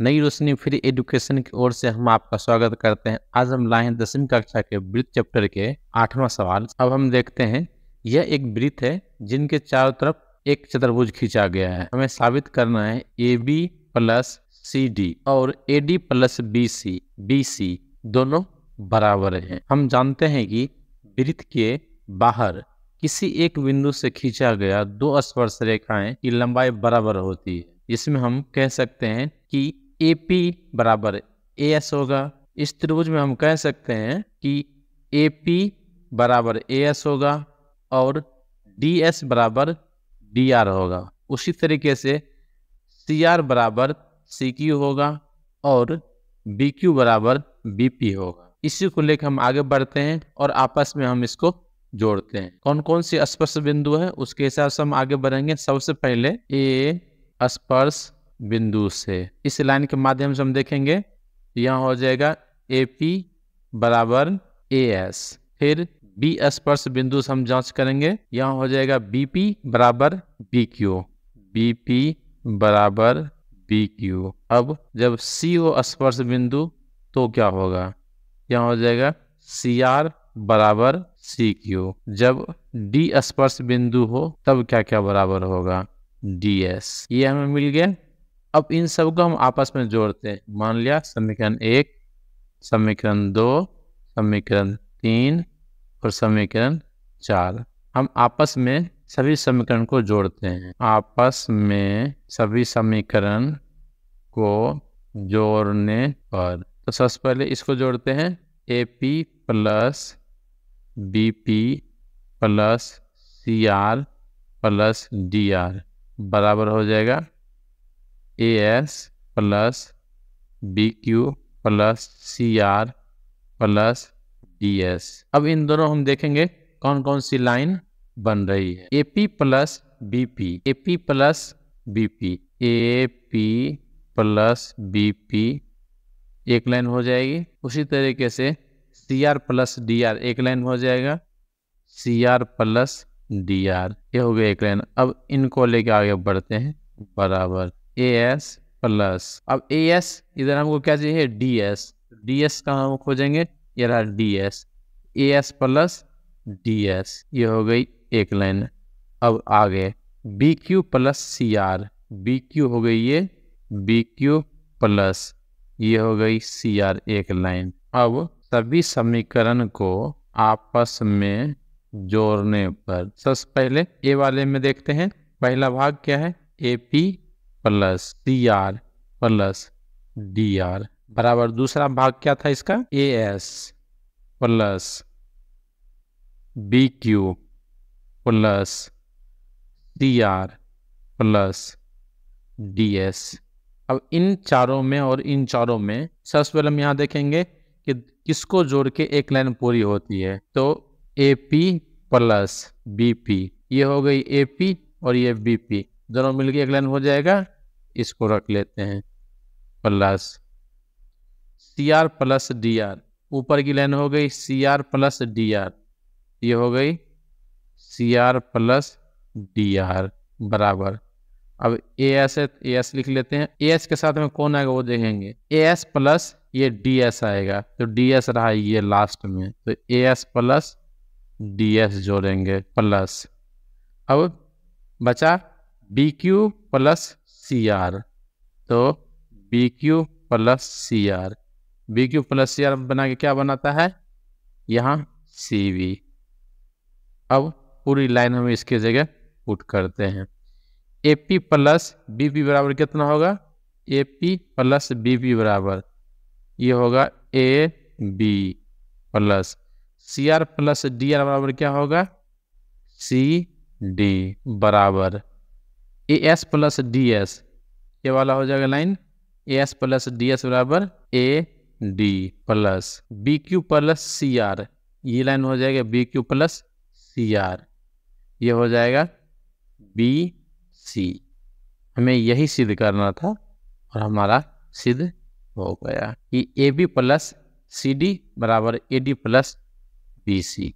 नई रोशनी free education की ओर से हम आपका स्वागत करते हैं आज हम लाए हैं दसवीं कक्षा के वृत्त चैप्टर के आठवां सवाल अब हम देखते हैं यह एक वृत्त है जिनके चारों तरफ एक चतुर्भुज खींचा गया है हमें साबित करना है A B plus C D और A D plus B C B C दोनों बराबर हैं हम जानते हैं कि वृत्त के बाहर किसी एक बिंदु से खींचा गया दो स्पर्श रेखाएं की लंबाई बराबर होती है इसमें हम कह सकते हैं कि ए पी बराबर ए एस होगा इस त्रिभुज में हम कह सकते हैं कि ए पी बराबर ए एस होगा और डी एस बराबर डी आर होगा उसी तरीके से सी आर बराबर सी क्यू होगा और बी क्यू बराबर बी पी होगा इसी को लेकर हम आगे बढ़ते हैं और आपस में हम इसको जोड़ते हैं कौन कौन से स्पर्श बिंदु है उसके हिसाब से हम आगे बढ़ेंगे सबसे पहले ए स्पर्श बिंदु से इस लाइन के माध्यम से हम देखेंगे यह हो जाएगा ए पी बराबर ए एस फिर बी स्पर्श बिंदु से हम जांच करेंगे यह हो जाएगा बी पी बराबर बी क्यू बी पी बराबर बी क्यू अब जब सी ओ स्पर्श बिंदु तो क्या होगा यह हो जाएगा सी आर बराबर सी क्यू जब डी स्पर्श बिंदु हो तब क्या क्या बराबर होगा डी एस ये हमें मिल गया अब इन सब को हम आपस में जोड़ते हैं मान लिया समीकरण एक समीकरण दो समीकरण तीन और समीकरण चार हम आपस में सभी समीकरण को जोड़ते हैं आपस में सभी समीकरण को जोड़ने पर तो सबसे पहले इसको जोड़ते हैं A P plus B P plus C R plus D R बराबर हो जाएगा A S plus B Q plus C R plus D S अब इन दोनों हम देखेंगे कौन कौन सी लाइन बन रही है A P plus B P A P plus B P A P plus B P एक लाइन हो जाएगी उसी तरीके से C R plus D R एक लाइन हो जाएगा C R plus D R ये हो गया एक लाइन अब इनको लेके आगे बढ़ते हैं बराबर ए एस प्लस अब ए एस इधर हमको क्या चाहिए डी एस डी एस का हम खोजेंगे ये रहा D S A S plus D S ये हो गई एक लाइन अब आगे B Q plus C R B Q हो गई ये बी क्यू प्लस ये हो गई सी आर एक लाइन अब सभी समीकरण को आपस में जोड़ने पर सबसे पहले ए वाले में देखते हैं पहला भाग क्या है A P plus C R plus D R बराबर दूसरा भाग क्या था इसका A S plus B Q plus C R plus D S अब इन चारों में और इन चारों में सबसे पहले हम यहाँ देखेंगे कि किसको जोड़ के एक लाइन पूरी होती है तो A P plus B P ये हो गई ए पी और ये बी पी दोनों मिलकर एक लाइन हो जाएगा इसको रख लेते हैं plus C R plus D R ऊपर की लाइन हो गई C R plus D R ये हो गई C R plus D R बराबर अब ए एस ए एस लिख लेते हैं ए एस के साथ में कौन आएगा वो देखेंगे ए एस प्लस ये डी एस आएगा तो डी एस रहा ये लास्ट में तो A S plus D S जोड़ेंगे प्लस अब बचा B Q plus C R तो B Q plus C R B Q plus C R बना के क्या बनाता है यहाँ सी वी अब पूरी लाइन हम इसके जगह पुट करते हैं A P plus B P बराबर कितना होगा A P plus B P बराबर ये होगा A B plus C R plus D R बराबर क्या होगा सी डी बराबर A S plus D S ये वाला हो जाएगा line A S plus D S बराबर A D plus B Q plus C R ये लाइन हो जाएगा B Q plus C R ये हो जाएगा बी सी हमें यही सिद्ध करना था और हमारा सिद्ध हो गया कि A B plus C D बराबर A D plus B C